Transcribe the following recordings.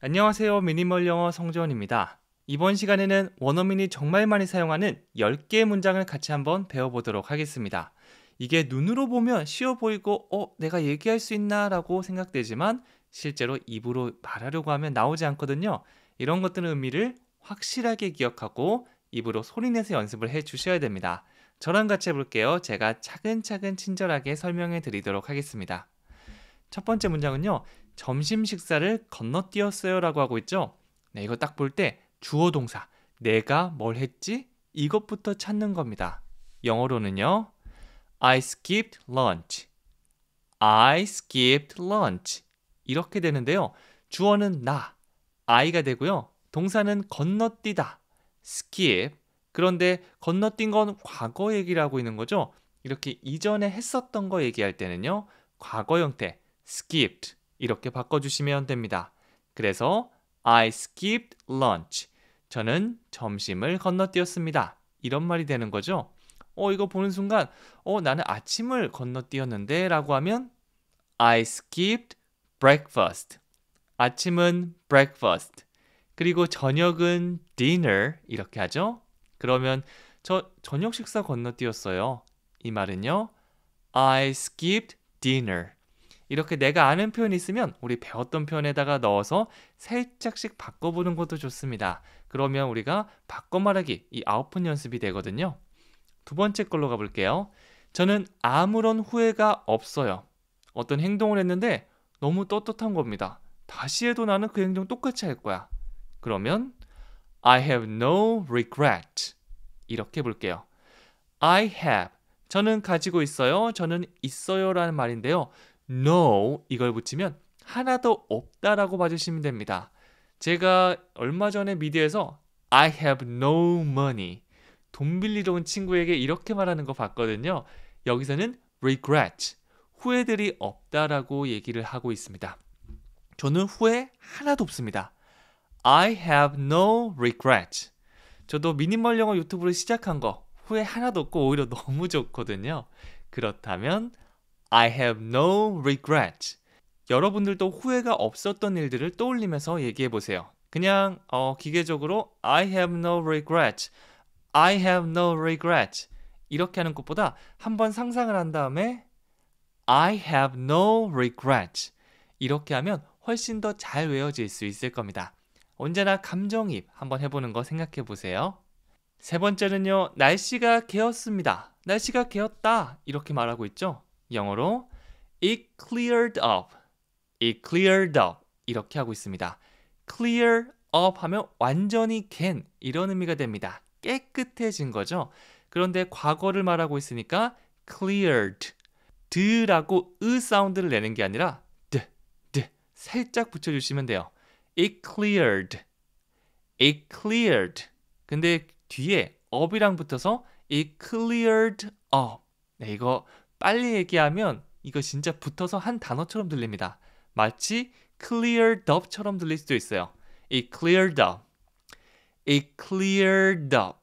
안녕하세요. 미니멀 영어 성재원입니다. 이번 시간에는 원어민이 정말 많이 사용하는 10개의 문장을 같이 한번 배워보도록 하겠습니다. 이게 눈으로 보면 쉬워 보이고 어 내가 얘기할 수 있나 라고 생각되지만 실제로 입으로 말하려고 하면 나오지 않거든요. 이런 것들은 의미를 확실하게 기억하고 입으로 소리내서 연습을 해 주셔야 됩니다. 저랑 같이 해볼게요. 제가 차근차근 친절하게 설명해 드리도록 하겠습니다. 첫 번째 문장은요. 점심 식사를 건너뛰었어요라고 하고 있죠. 네, 이거 딱 볼 때 주어 동사 내가 뭘 했지 이것부터 찾는 겁니다. 영어로는요. I skipped lunch. I skipped lunch. 이렇게 되는데요. 주어는 나, I가 되고요. 동사는 건너뛰다, skip. 그런데 건너뛴 건 과거 얘기를 하고 있는 거죠. 이렇게 이전에 했었던 거 얘기할 때는요. 과거 형태, skipped. 이렇게 바꿔주시면 됩니다. 그래서 I skipped lunch. 저는 점심을 건너뛰었습니다. 이런 말이 되는 거죠. 어, 이거 보는 순간, 어, 나는 아침을 건너뛰었는데 라고 하면 I skipped breakfast. 아침은 breakfast. 그리고 저녁은 dinner 이렇게 하죠. 그러면 저 저녁 식사 건너뛰었어요. 이 말은요. I skipped dinner. 이렇게 내가 아는 표현이 있으면 우리 배웠던 표현에다가 넣어서 살짝씩 바꿔보는 것도 좋습니다. 그러면 우리가 바꿔 말하기 이 아웃풋 연습이 되거든요. 두 번째 걸로 가볼게요. 저는 아무런 후회가 없어요. 어떤 행동을 했는데 너무 떳떳한 겁니다. 다시 해도 나는 그 행동 똑같이 할 거야. 그러면 I have no regret. 이렇게 볼게요. I have. 저는 가지고 있어요. 저는 있어요라는 말인데요. no 이걸 붙이면 하나도 없다라고 봐주시면 됩니다. 제가 얼마 전에 미디어에서 I have no money 돈 빌리러 온 친구에게 이렇게 말하는 거 봤거든요. 여기서는 regret 후회들이 없다라고 얘기를 하고 있습니다. 저는 후회 하나도 없습니다. I have no regret. 저도 미니멀 영어 유튜브를 시작한 거 후회 하나도 없고 오히려 너무 좋거든요. 그렇다면 I have no regret. 여러분들도 후회가 없었던 일들을 떠올리면서 얘기해 보세요. 그냥 어, 기계적으로 I have no regret. I have no regret. 이렇게 하는 것보다 한번 상상을 한 다음에 I have no regret. 이렇게 하면 훨씬 더 잘 외워질 수 있을 겁니다. 언제나 감정입 한번 해보는 거 생각해 보세요. 세 번째는요, 날씨가 개었습니다. 날씨가 개었다. 이렇게 말하고 있죠. 영어로 it cleared up, it cleared up 이렇게 하고 있습니다. clear up 하면 완전히 can 이런 의미가 됩니다. 깨끗해진 거죠. 그런데 과거를 말하고 있으니까 cleared 드라고 으 사운드를 내는 게 아니라 드, 드 살짝 붙여주시면 돼요. It cleared, it cleared. 근데 뒤에 up이랑 붙어서 it cleared up. 네, 이거 빨리 얘기하면 이거 진짜 붙어서 한 단어처럼 들립니다. 마치 cleared up처럼 들릴 수도 있어요. i cleared up. i cleared up.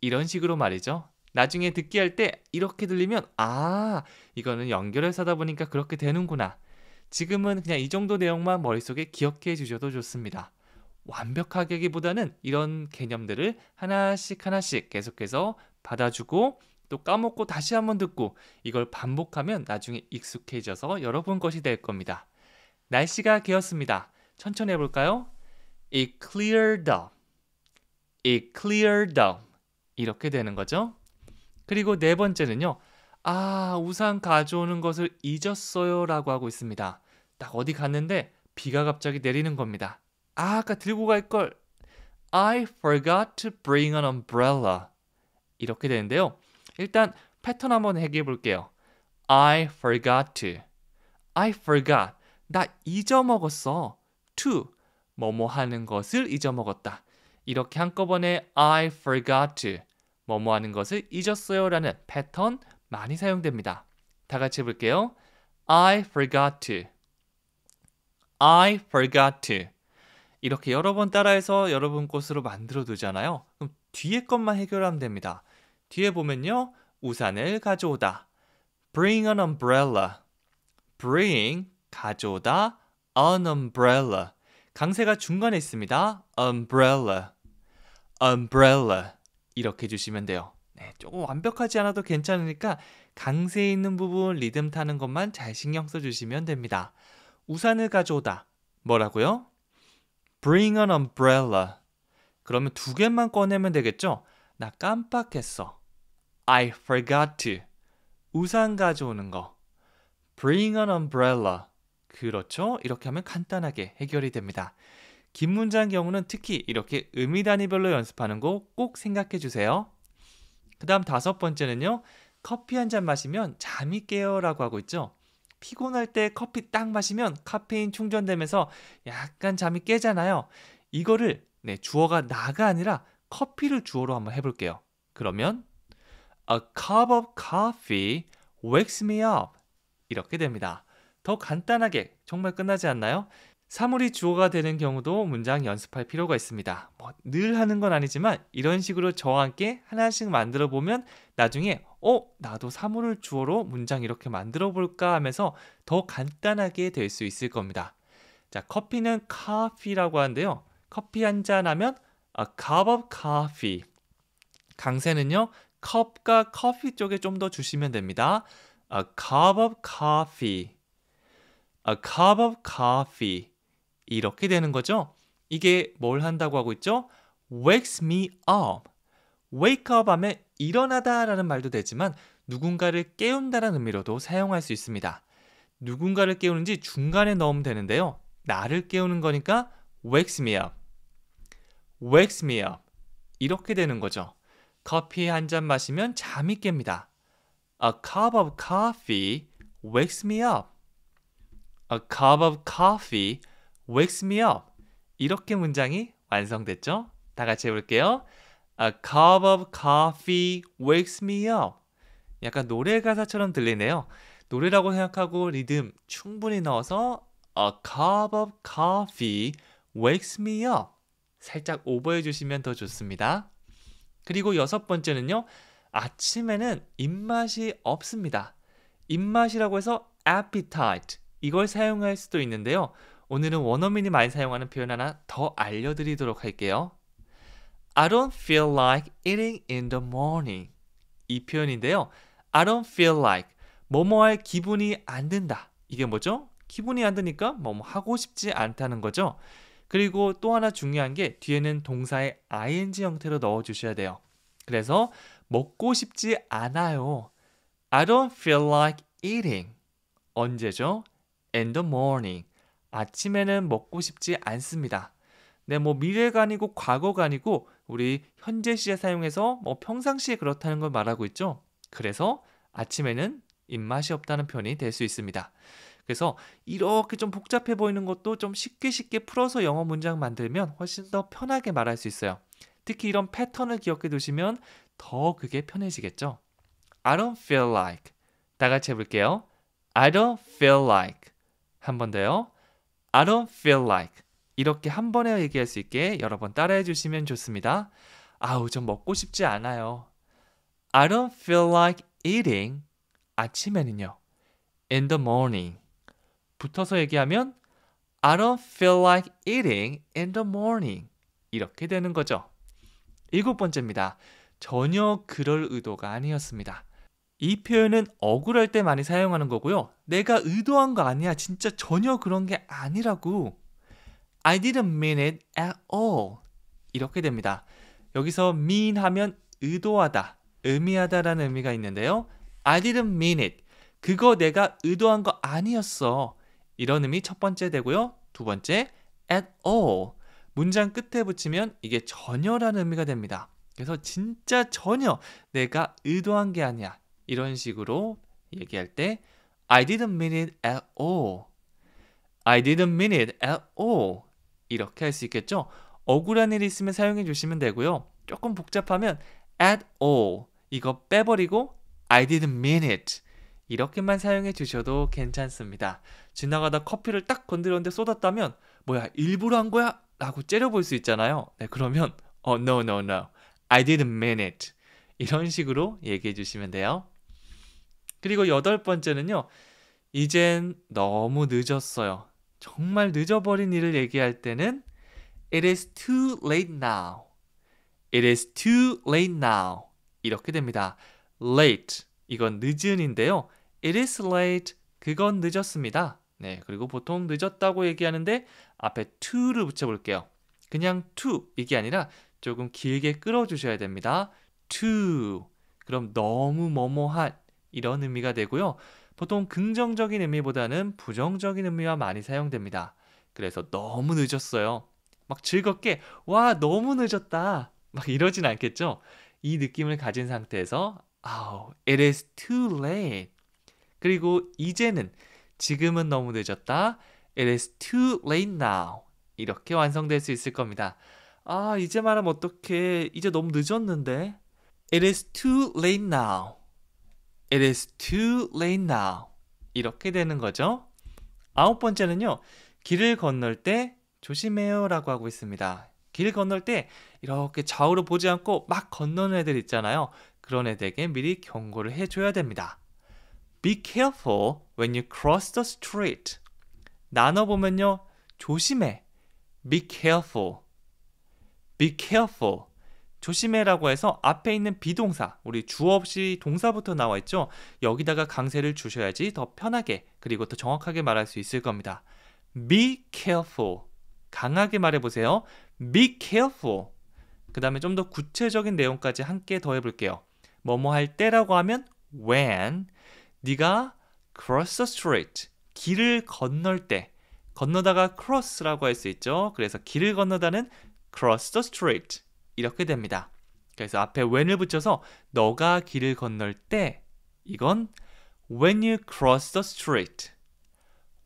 이런 식으로 말이죠. 나중에 듣기 할 때 이렇게 들리면 아 이거는 연결해서 하다 보니까 그렇게 되는구나. 지금은 그냥 이 정도 내용만 머릿속에 기억해 주셔도 좋습니다. 완벽하게기보다는 이런 개념들을 하나씩 하나씩 계속해서 받아주고 또 까먹고 다시 한번 듣고 이걸 반복하면 나중에 익숙해져서 여러분 것이 될 겁니다. 날씨가 개었습니다. 천천히 해볼까요? It cleared up. It cleared up. 이렇게 되는 거죠. 그리고 네 번째는요. 아, 우산 가져오는 것을 잊었어요 라고 하고 있습니다. 딱 어디 갔는데 비가 갑자기 내리는 겁니다. 아, 아까 들고 갈 걸. I forgot to bring an umbrella. 이렇게 되는데요. 일단 패턴 한번 해결해 볼게요. I forgot to. I forgot. 나 잊어먹었어. to. 뭐뭐 하는 것을 잊어먹었다. 이렇게 한꺼번에 I forgot to. 뭐뭐 하는 것을 잊었어요 라는 패턴 많이 사용됩니다. 다 같이 해볼게요. I forgot to. I forgot to. 이렇게 여러 번 따라해서 여러분 것으로 만들어 두잖아요. 그럼 뒤에 것만 해결하면 됩니다. 뒤에 보면요. 우산을 가져오다. bring an umbrella. bring 가져오다 an umbrella. 강세가 중간에 있습니다. umbrella. umbrella 이렇게 주시면 돼요. 네, 조금 완벽하지 않아도 괜찮으니까 강세 있는 부분 리듬 타는 것만 잘 신경 써 주시면 됩니다. 우산을 가져오다. 뭐라고요? bring an umbrella. 그러면 두 개만 꺼내면 되겠죠? 나 깜빡했어. I forgot to. 우산 가져오는 거. Bring an umbrella. 그렇죠? 이렇게 하면 간단하게 해결이 됩니다. 긴 문장 경우는 특히 이렇게 의미 단위별로 연습하는 거 꼭 생각해 주세요. 그 다음 다섯 번째는요. 커피 한 잔 마시면 잠이 깨요 라고 하고 있죠. 피곤할 때 커피 딱 마시면 카페인 충전되면서 약간 잠이 깨잖아요. 이거를 네, 주어가 나가 아니라 커피를 주어로 한번 해볼게요. 그러면 A cup of coffee wakes me up. 이렇게 됩니다. 더 간단하게 정말 끝나지 않나요? 사물이 주어가 되는 경우도 문장 연습할 필요가 있습니다. 뭐늘 하는 건 아니지만 이런 식으로 저와 함께 하나씩 만들어 보면 나중에 어 나도 사물을 주어로 문장 이렇게 만들어 볼까 하면서 더 간단하게 될 수 있을 겁니다. 자 커피는 커피라고 하는데요. 커피 한 잔 하면 a cup of coffee. 강세는요 컵과 커피 쪽에 좀 더 주시면 됩니다. A cup of coffee. A cup of coffee. 이렇게 되는 거죠. 이게 뭘 한다고 하고 있죠? wakes me up. wake up 하면 일어나다라는 말도 되지만 누군가를 깨운다라는 의미로도 사용할 수 있습니다. 누군가를 깨우는지 중간에 넣으면 되는데요. 나를 깨우는 거니까 wakes me up. wakes me up. 이렇게 되는 거죠. 커피 한 잔 마시면 잠이 깹니다. A cup of coffee wakes me up. A cup of coffee wakes me up. 이렇게 문장이 완성됐죠? 다 같이 해볼게요. A cup of coffee wakes me up. 약간 노래 가사처럼 들리네요. 노래라고 생각하고 리듬 충분히 넣어서 A cup of coffee wakes me up. 살짝 오버해 주시면 더 좋습니다. 그리고 여섯 번째는요. 아침에는 입맛이 없습니다. 입맛이라고 해서 appetite 이걸 사용할 수도 있는데요. 오늘은 원어민이 많이 사용하는 표현 하나 더 알려드리도록 할게요. I don't feel like eating in the morning 이 표현인데요. I don't feel like 뭐뭐 할 기분이 안 든다. 이게 뭐죠? 기분이 안 드니까 뭐뭐 하고 싶지 않다는 거죠. 그리고 또 하나 중요한 게 뒤에는 동사의 ing 형태로 넣어 주셔야 돼요. 그래서 먹고 싶지 않아요. I don't feel like eating. 언제죠? In the morning. 아침에는 먹고 싶지 않습니다. 네, 뭐 미래가 아니고 과거가 아니고 우리 현재 시에 사용해서 뭐 평상시에 그렇다는 걸 말하고 있죠. 그래서 아침에는 입맛이 없다는 표현이 될 수 있습니다. 그래서 이렇게 좀 복잡해 보이는 것도 좀 쉽게 쉽게 풀어서 영어 문장 만들면 훨씬 더 편하게 말할 수 있어요. 특히 이런 패턴을 기억해 두시면 더 그게 편해지겠죠. I don't feel like. 다 같이 해볼게요. I don't feel like. 한 번 더요. I don't feel like. 이렇게 한 번에 얘기할 수 있게 여러 번 따라해 주시면 좋습니다. 아우, 좀 먹고 싶지 않아요. I don't feel like eating. 아침에는요. In the morning. 붙어서 얘기하면 I don't feel like eating in the morning. 이렇게 되는 거죠. 일곱 번째입니다. 전혀 그럴 의도가 아니었습니다. 이 표현은 억울할 때 많이 사용하는 거고요. 내가 의도한 거 아니야. 진짜 전혀 그런 게 아니라고. I didn't mean it at all. 이렇게 됩니다. 여기서 mean 하면 의도하다, 의미하다라는 의미가 있는데요. I didn't mean it. 그거 내가 의도한 거 아니었어. 이런 의미 첫 번째 되고요. 두 번째 at all 문장 끝에 붙이면 이게 전혀라는 의미가 됩니다. 그래서 진짜 전혀 내가 의도한 게 아니야. 이런 식으로 얘기할 때 I didn't mean it at all. I didn't mean it at all. 이렇게 할 수 있겠죠? 억울한 일이 있으면 사용해 주시면 되고요. 조금 복잡하면 at all 이거 빼버리고 I didn't mean it 이렇게만 사용해 주셔도 괜찮습니다. 지나가다 커피를 딱 건드렸는데 쏟았다면 뭐야 일부러 한 거야? 라고 째려볼 수 있잖아요. 네, 그러면 어, oh, no, no, no. I didn't mean it. 이런 식으로 얘기해 주시면 돼요. 그리고 여덟 번째는요. 이젠 너무 늦었어요. 정말 늦어버린 일을 얘기할 때는 It is too late now. It is too late now. 이렇게 됩니다. late 이건 늦은인데요. It is late. 그건 늦었습니다. 네, 그리고 보통 늦었다고 얘기하는데 앞에 to를 붙여볼게요. 그냥 to 이게 아니라 조금 길게 끌어주셔야 됩니다. to 그럼 너무 뭐뭐한 이런 의미가 되고요. 보통 긍정적인 의미보다는 부정적인 의미와 많이 사용됩니다. 그래서 너무 늦었어요. 막 즐겁게 와 너무 늦었다 막 이러진 않겠죠. 이 느낌을 가진 상태에서 아우 oh, it is too late 그리고 이제는 지금은 너무 늦었다. It is too late now. 이렇게 완성될 수 있을 겁니다. 아, 이제 말하면 어떡해. 이제 너무 늦었는데. It is too late now. It is too late now. 이렇게 되는 거죠. 아홉 번째는요. 길을 건널 때 조심해요 라고 하고 있습니다. 길을 건널 때 이렇게 좌우로 보지 않고 막 건너는 애들 있잖아요. 그런 애들에게 미리 경고를 해줘야 됩니다. Be careful when you cross the street. 나눠보면요. 조심해. Be careful. Be careful. 조심해라고 해서 앞에 있는 비동사, 우리 주어 없이 동사부터 나와 있죠. 여기다가 강세를 주셔야지 더 편하게 그리고 더 정확하게 말할 수 있을 겁니다. Be careful. 강하게 말해보세요. Be careful. 그 다음에 좀 더 구체적인 내용까지 함께 더해볼게요. 뭐뭐 할 때라고 하면 when, 네가 cross the street 길을 건널 때 건너다가 cross라고 할 수 있죠. 그래서 길을 건너다는 cross the street 이렇게 됩니다. 그래서 앞에 when을 붙여서 너가 길을 건널 때 이건 when you cross the street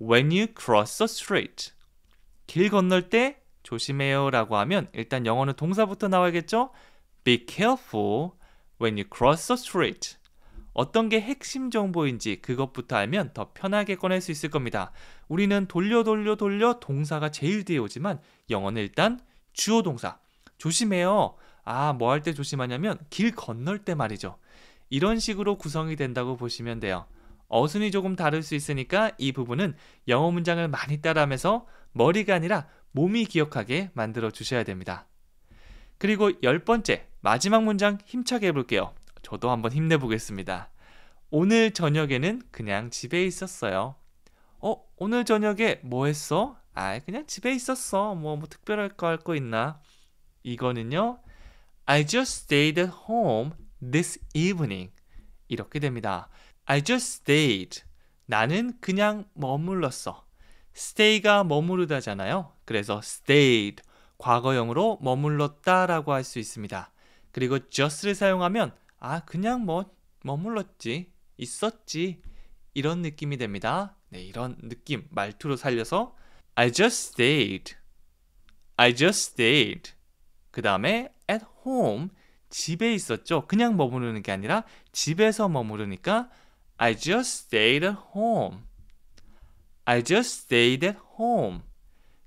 when you cross the street 길 건널 때 조심해요라고 하면 일단 영어는 동사부터 나와야겠죠? be careful when you cross the street 어떤 게 핵심 정보인지 그것부터 알면 더 편하게 꺼낼 수 있을 겁니다. 우리는 돌려 돌려 돌려 동사가 제일 뒤에 오지만 영어는 일단 주어 동사. 조심해요. 아, 뭐 할 때 조심하냐면 길 건널 때 말이죠. 이런 식으로 구성이 된다고 보시면 돼요. 어순이 조금 다를 수 있으니까 이 부분은 영어 문장을 많이 따라하면서 머리가 아니라 몸이 기억하게 만들어 주셔야 됩니다. 그리고 열 번째, 마지막 문장 힘차게 해볼게요. 저도 한번 힘내보겠습니다. 오늘 저녁에는 그냥 집에 있었어요. 어, 오늘 저녁에 뭐 했어? 아, 그냥 집에 있었어. 뭐, 뭐 특별할 거 할 거 있나? 이거는요. I just stayed at home this evening. 이렇게 됩니다. I just stayed. 나는 그냥 머물렀어. stay가 머무르다잖아요. 그래서 stayed. 과거형으로 머물렀다라고 할 수 있습니다. 그리고 just를 사용하면 아, 그냥 뭐 머물렀지, 있었지 이런 느낌이 됩니다. 네, 이런 느낌 말투로 살려서 I just stayed. I just stayed. 그 다음에 at home 집에 있었죠. 그냥 머무르는 게 아니라 집에서 머무르니까 I just stayed at home. I just stayed at home.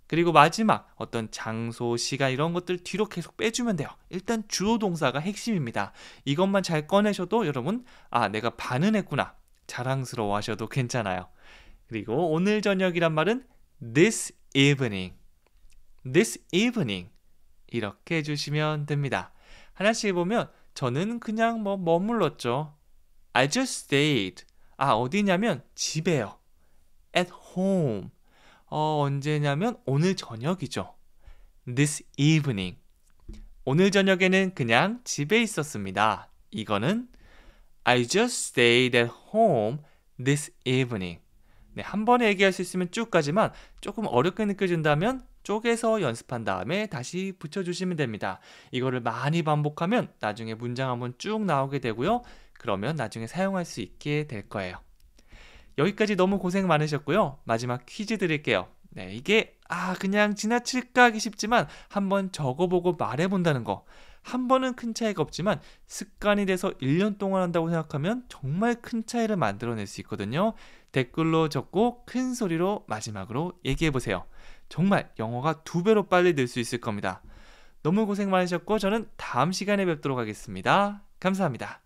그리고 마지막 어떤 장소, 시간 이런 것들 뒤로 계속 빼주면 돼요. 일단 주어 동사가 핵심입니다. 이것만 잘 꺼내셔도 여러분 아 내가 반응했구나 자랑스러워 하셔도 괜찮아요. 그리고 오늘 저녁이란 말은 this evening, this evening 이렇게 해주시면 됩니다. 하나씩 보면 저는 그냥 뭐 머물렀죠. I just stayed. 아 어디냐면 집에요. At home. 어, 언제냐면 오늘 저녁이죠. This evening. 오늘 저녁에는 그냥 집에 있었습니다. 이거는 I just stayed at home this evening. 네, 한 번에 얘기할 수 있으면 쭉까지만 조금 어렵게 느껴진다면 쪼개서 연습한 다음에 다시 붙여주시면 됩니다. 이거를 많이 반복하면 나중에 문장 한번 쭉 나오게 되고요. 그러면 나중에 사용할 수 있게 될 거예요. 여기까지 너무 고생 많으셨고요. 마지막 퀴즈 드릴게요. 네, 이게 아 그냥 지나칠까 하기 쉽지만 한번 적어보고 말해본다는 거. 한 번은 큰 차이가 없지만 습관이 돼서 1년 동안 한다고 생각하면 정말 큰 차이를 만들어낼 수 있거든요. 댓글로 적고 큰 소리로 마지막으로 얘기해보세요. 정말 영어가 두 배로 빨리 늘 수 있을 겁니다. 너무 고생 많으셨고 저는 다음 시간에 뵙도록 하겠습니다. 감사합니다.